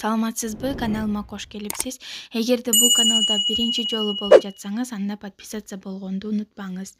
саламатсызбы каналыма кош келипсиз эгерде бул каналда биринчи жолу болуп жатсаңыз анда подписаться болгонду унутпаңыз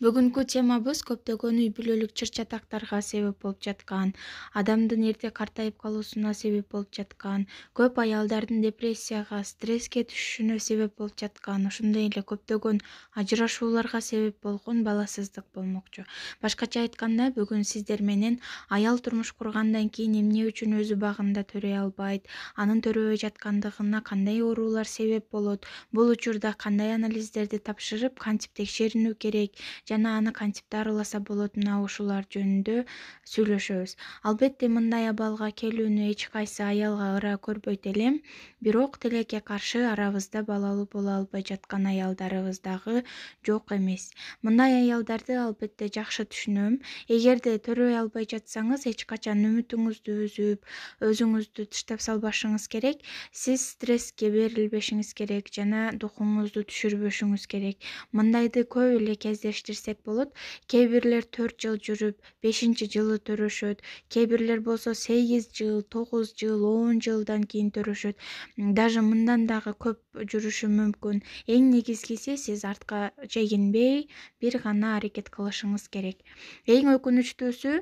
бүгүнкү темабыз көптөгөн үй бүлөлүк чыр чатактарга себеп болуп жаткан адамдын эрте картайып калуусуна себеп болуп жаткан көп аялдардын депрессияга стресске түшүшүнө себеп болуп жаткан ошондой эле көптөгөн ажырашууларга себеп болгон баласыздык болмокчу башкача айтканда бүгүн сиздер менен аял турмуш кургандан кийин эмне үчүн өзү убагында төрөй албайт анын төрөбөй жаткандыгына кандай оорулар себеп болот бул учурда кандай анализдерди тапшырып кантип текшеринүү керек жана аны кантип дарыласа болот мына ушулар жөнүндө сүйлөшөбүз албетте мындай абалга келүүнү эч кайсы аялга ыра көрбөйт элем бирок тилекке каршы арабызда балалуу боло албай жаткан аялдарыбыз дагы жок эмес мындай аялдарды албетте жакшы түшүнөм эгерде төрөй албай жатсаңыз эч качан үмүтүңүздү үзүп өзүңүздү тыштап салбаш керек сиз стресске берилбешиңиз керек жана духуңузду түшүрбөшүңүз керек мындайды көп эле кездештирсек болот кээ бирлер төрт жыл жүрүп бешинчи жылы төрөшөт кээ бирлер болсо сегиз жыл тогуз жыл он жылдан кийин төрөшөт даже мындан дагы көп жүрүшү мүмкүн эң негизгиси сиз артка чегинбей бир гана аракет кылышыңыз керек эң өкүнүчтүүсү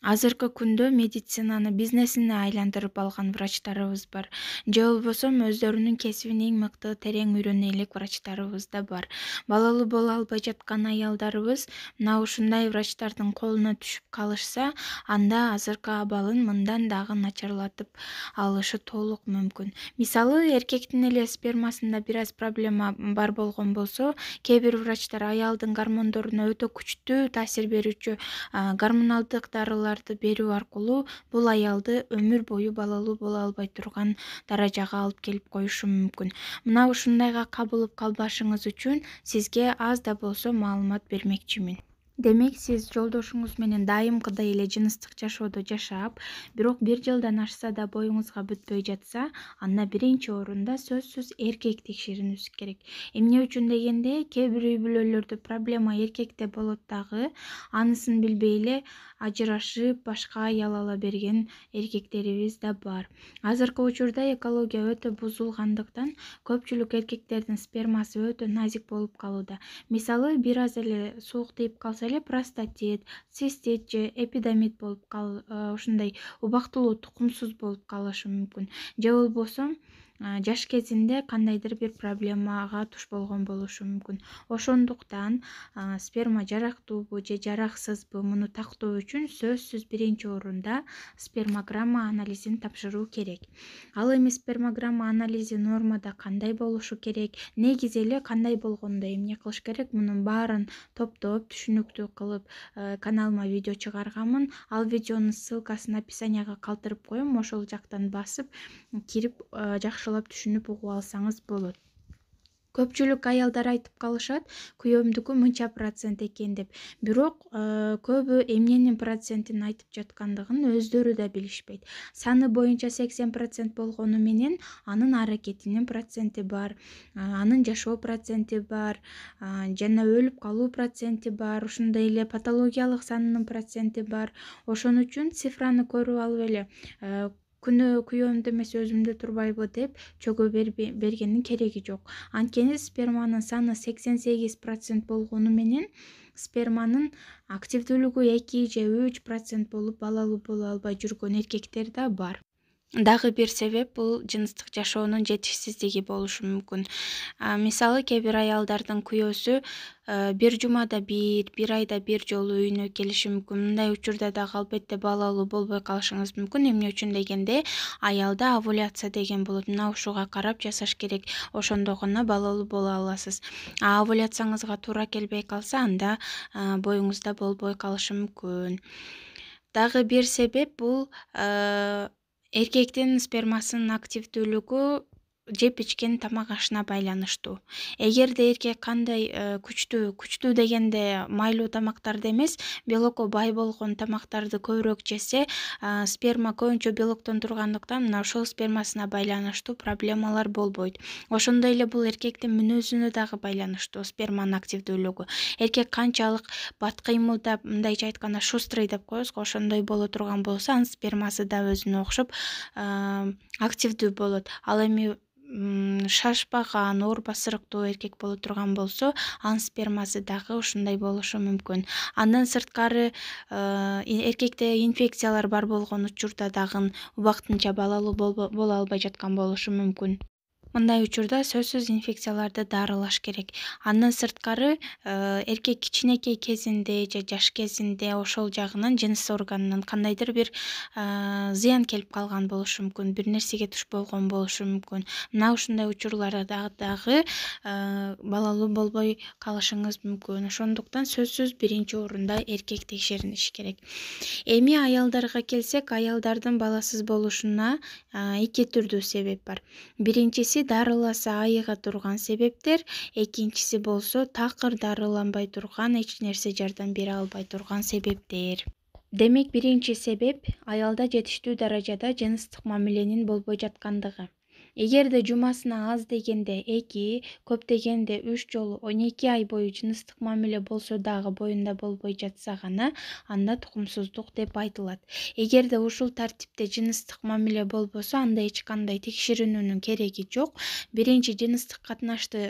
азыркы күндө медицинаны бизнесине айландырып алган врачтарыбыз бар же болбосо өздөрүнүн кесибин эң мыкты терең үйрөнө элек врачтарыбыз да бар балалуу боло албай жаткан аялдарыбыз мына ушундай врачтардын колуна түшүп калышса анда азыркы абалын мындан дагы начарлатып алышы толук мүмкүн мисалы эркектин эле спермасында бир аз проблема бар болгон болсо кээ бир врачтар аялдын гормондоруна өтө күчтүү таасир берүүчү гормоналдык дарылар берүү аркылуу бул аялды өмүр бою балалуу боло албай турган даражага алып келип коюшу мүмкүн мына ушундайга кабылып калбашыңыз үчүн сизге аз да болсо маалымат бермекчимин демек сиз жолдошуңуз менен дайымкыдай эле жыныстык жашоодо жашап бирок бир жылдан ашса да боюңузга бүтпөй жатса анда биринчи орунда сөзсүз эркек текшеринүүсү керек эмне үчүн дегенде кээ бир үй бүлөлөрдө проблема эркекте болот дагы анысын билбей эле ажырашып башка аял ала берген эркектерибиз да бар азыркы учурда экология өтө бузулгандыктан көпчүлүк эркектердин спермасы өтө назик болуп калууда мисалы бир аз эле суук тийип калса простатит цистит же эпидомит болуп калы э, ушундай убактылуу тукумсуз болуп калышы мүмкүн же болбосо жаш кезинде кандайдыр бир проблемага туш болгон болушу мүмкүн ошондуктан сперма жарактуубу же жараксызбы муну тактоо үчүн сөзсүз биринчи орунда спермограмма анализин тапшыруу керек ал эми спермограмма анализи нормада кандай болушу керек негизи эле кандай болгондо эмне кылыш керек мунун баарын топтоп түшүнүктүү кылып э, каналыма видео чыгарганмын ал видеонун ссылкасын описанияга калтырып коем ошол жактан басып кирип э, жакшы жакшылап түшүнүп угуп алсаңыз болот көпчүлүк аялдар айтып калышат күйөөмдүкү мынча процент экен деп бирок э, көбү эмненин процентин айтып жаткандыгын өздөрү да билишпейт саны боюнча сексен процент болгону менен анын аракетинин проценти бар э, анын жашоо проценти бар э, жана өлүп калуу проценти бар ошондой эле патологиялык санынын проценти бар ошон үчүн цифраны көрүп алып эле күнөө күйөөмдө эмес өзүмдө турбайбы деп чөгө бергендин кереги жок анткени сперманын саны сексен сегиз процент болгону менен сперманын активдүүлүгү эки же үч процент болуп балалуу боло албай жүргөн эркектер да бар дагы бир себеп бул жыныстык жашоонун жетишсиздиги болушу мүмкүн мисалы кээ бир аялдардын күйөөсү э, бир жумада бир бир айда бир жолу үйүнө келиши мүмкүн мындай учурда дагы албетте балалуу болбой калышыңыз мүмкүн эмне үчүн дегенде аялда овуляция деген болот мына ушуга карап жасаш керек ошондо гана балалуу боло аласыз а овуляцияңызга туура келбей калса анда э, боюңузда болбой калышы мүмкүн дагы бир себеп бул э, эркектин спермасынын активдүүлүгү жеп ичкен тамак ашына байланыштуу эгерде эркек кандай э, күчтүү күчтүү дегенде майлуу тамактарды эмес белокко бай болгон тамактарды көбүрөөк жесе э, сперма көбүнчө белоктон тургандыктан мына ошол спермасына байланыштуу проблемалар болбойт ошондой эле бул эркектин мүнөзүнө дагы байланыштуу сперманын активдүүлүгү эркек канчалык бат кыймылдап мындайча айтканда шустрый деп коебуз го ошондой боло турган болсо анын спермасы да өзүнө окшоп э, активдүү болот ал эми шашпаган оор басырыктуу эркек боло турган болсо анын спермасы дагы ушундай болушу мүмкүн андан сырткары э, эркекте инфекциялар бар болгон учурда дагы убактынча балалуу боло албай жаткан болушу мүмкүн мындай учурда сөзсүз инфекцияларды дарылаш керек андан сырткары э, эркек кичинекей кезинде же жаш кезинде ошол жагынан жыныс органынан кандайдыр бир э, зыян келип калган болушу мүмкүн бир нерсеге туш болгон болушу мүмкүн мына ушундай учурларда дагы э, балалуу болбой калышыңыз мүмкүн ошондуктан сөзсүз биринчи орунда эркек текшериниши керек эми аялдарга келсек аялдардын баласыз болушуна эки түрдүү себеп бар биринчиси дарыласа айыга турган себептер экинчиси болсо такыр дарыланбай турган эч нерсе жардам бере албай турган себептер демек биринчи себеп аялда жетиштүү даражада жыныстык мамиленин болбой жаткандыгы эгерде жумасына аз дегенде эки көп дегенде үч жолу он эки ай бою жыныстык мамиле болсо дагы боюнда болбой жатса гана анда тукумсуздук деп айтылат эгерде ушул тартипте жыныстык мамиле болбосо анда эч кандай текшерүүүнүн кереги жок биринчи жыныстык катнашты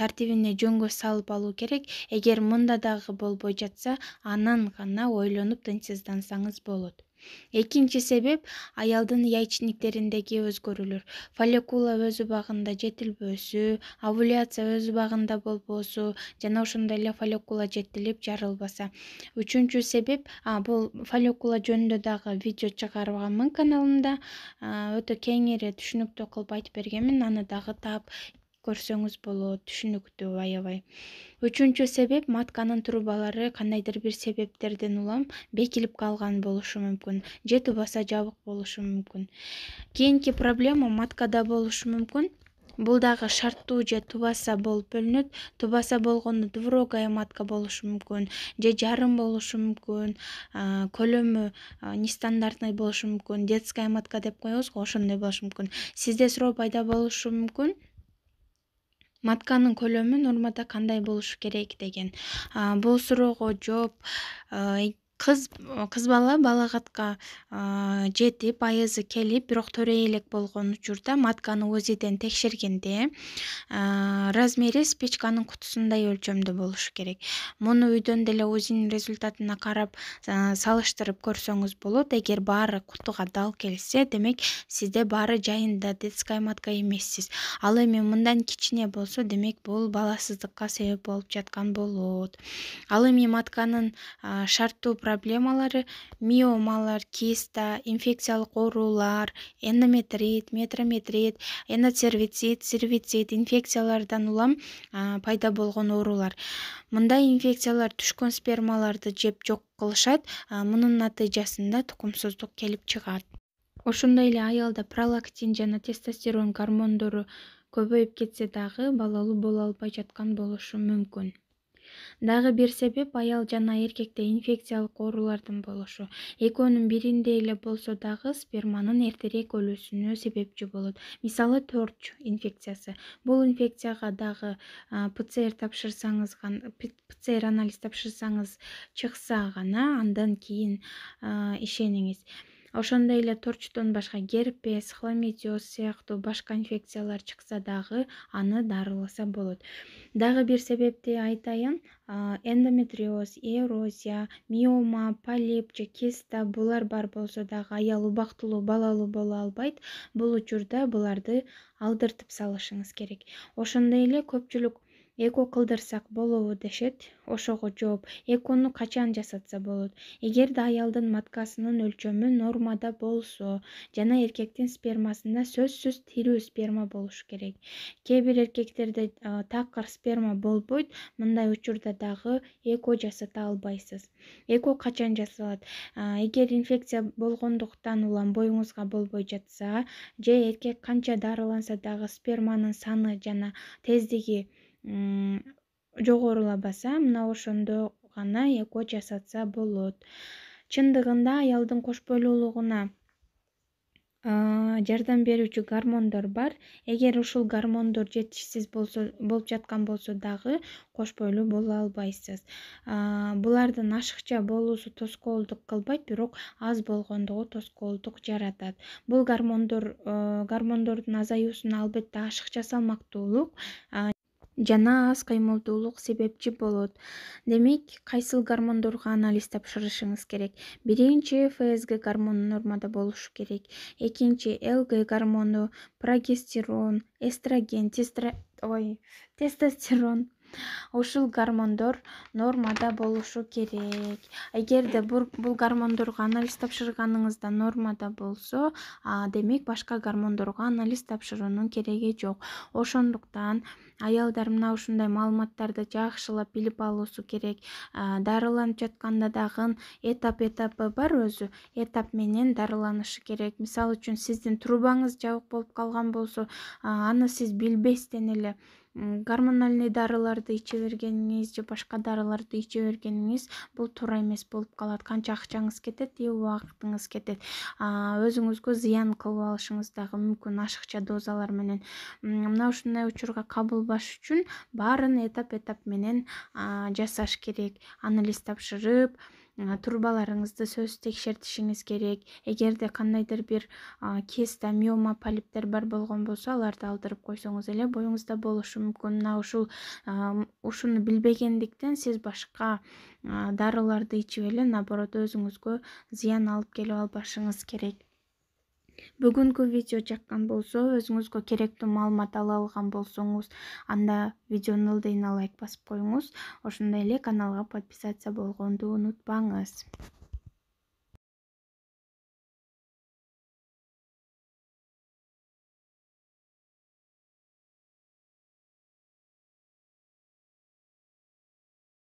тартибине жөнгө салып алуу керек эгер мында дагы болбой жатса анан гана ойлонуп тынчсыздансаңыз болот экинчи себеп аялдын яичниктериндеги өзгөрүүлөр фоллекула өз убагында жетилбөөсү овуляция өз убагында болбоосу жана ошондой эле фоллекула жетилип жарылбаса үчүнчү себеп бул фоллекула жөнүндө дагы видео чыгарганмын каналымда өтө кеңири түшүнүктүү кылып айтып бергенмин аны дагы таап көрсөңүз болот түшүнүктүү аябай үчүнчү себеп матканын трубалары кандайдыр бир себептерден улам бекилип калган болушу мүмкүн же тубаса жабык болушу мүмкүн кийинки проблема маткада болушу мүмкүн бул дагы шарттуу же тубаса болуп бөлүнөт тубаса болгондо двурогая матка болушу мүмкүн же жарым болушу мүмкүн көлөмү нестандартный болушу мүмкүн детская матка деп коебуз го ошондой болушу мүмкүн сизде суроо пайда болушу мүмкүн матканын көлөмү нормада кандай болушу керек деген бул суроого жооп кыз кыз бала балагатка жетип аязы келип бирок төрөй элек болгон учурда матканы узиден текшергенде размери спичканын кутусундай өлчөмдө болушу керек муну үйдөн деле узинин результатына карап салыштырып көрсөңүз болот эгер баары кутуга дал келсе демек сизде баары жайында детская матка эмессиз ал эми мындан кичине болсо демек бул баласыздыкка себеп болуп жаткан болот ал эми матканын шарттуу проблемалары миомалар киста инфекциялык оорулар эндометрит метрометрит эноцервицит сервицит инфекциялардан улам пайда болгон оорулар мындай инфекциялар түшкөн спермаларды жеп жок кылышат мунун натыйжасында тукумсуздук келип чыгат ошондой эле аялда пролактин жана тестостерон гормондору көбөйүп кетсе дагы балалуу боло албай жаткан болушу мүмкүн дагы бир себеп аял жана эркекте инфекциялык оорулардын болушу экөөнүн биринде эле болсо дагы сперманын эртерээк өлүүсүнө себепчи болот мисалы торч инфекциясы бул инфекцияга дагы пцр тапшырсаңыз пцр анализ тапшырсаңыз чыкса гана андан кийин ишениңиз ошондой эле торчтон башка герпес хламидиоз сыяктуу башка инфекциялар чыкса дагы аны дарыласа болот дагы бир себепти айтайын эндометриоз эрозия миома полип же киста булар бар болсо дагы аял убактылуу балалуу боло албайт бул учурда буларды алдыртып салышыңыз керек ошондой эле көпчүлүк эко кылдырсак болобу дешет ошого жооп экону качан жасатса болот эгерде аялдын маткасынын өлчөмү нормада болсо жана эркектин спермасында сөзсүз тирүү сперма болушу керек кээ бир эркектерде такыр сперма болбойт мындай учурда дагы эко жасата албайсыз эко качан жасалат эгер инфекция болгондуктан улам боюңузга болбой жатса же эркек канча дарыланса дагы сперманын саны жана тездиги жогорулабаса мына ошондо гана эко жасатса болот чындыгында аялдын кош бойлуулугуна жардам берүүчү гормондор бар эгер ушул гормондор жетишсиз болсо болуп жаткан болсо дагы кош бойлуу боло албайсыз булардын ашыкча болуусу тоскоолдук кылбайт бирок аз болгондугу тоскоолдук жаратат бул гормондор гормондордун азаюусуна албетте ашыкча салмактуулук жана аз кыймылдуулук себепчи болот демек кайсыл гормондорго анализ тапшырышыңыз керек биринчи фсг гормону нормада болушу керек экинчи лг гормону прогестерон эстрогентестр ой тестостерон ушул гармондор нормада болушу керек эгерде бул гармондорго анализ тапшырганыңызда нормада болсо демек башка гармондорго анализ тапшыруунун кереги жок ошондуктан аялдар мына ушундай маалыматтарды жакшылап билип алуусу керек дарыланып жатканда дагы этап этапы бар өзү этап менен дарыланышы керек мисалы үчүн сиздин трубаңыз жабык болуп калган болсо аны сиз билбестен эле гормональный дарыларды иче бергениңиз же башка дарыларды иче бергениңиз бул туура эмес болуп калат канча акчаңыз кетет и убактыңыз кетет өзүңүзгө зыян кылып алышыңыз дагы мүмкүн ашыкча дозалар менен мына ушундай учурга кабылбаш үчүн баарын этап этап менен жасаш керек анализ тапшырып турбаларыңызды сөз текшертішіңіз керек эгерде бір бир кесті, миома полиптер бар болған болса, аларды алдырып койсоңуз эле боюңузда болушу мүмкүн мына ушул ушуну билбегендиктен сиз башка дарыларды ичип эле наоборот өзүңүзгө зыян алып келип албашыңыз керек бүгүнкү видео жаккан болсо өзүңүзгө керектүү маалымат ала алган болсоңуз анда видеонун ылдыйына лайк басып коюңуз ошондой эле каналга подписаться болгонду унутпаңыз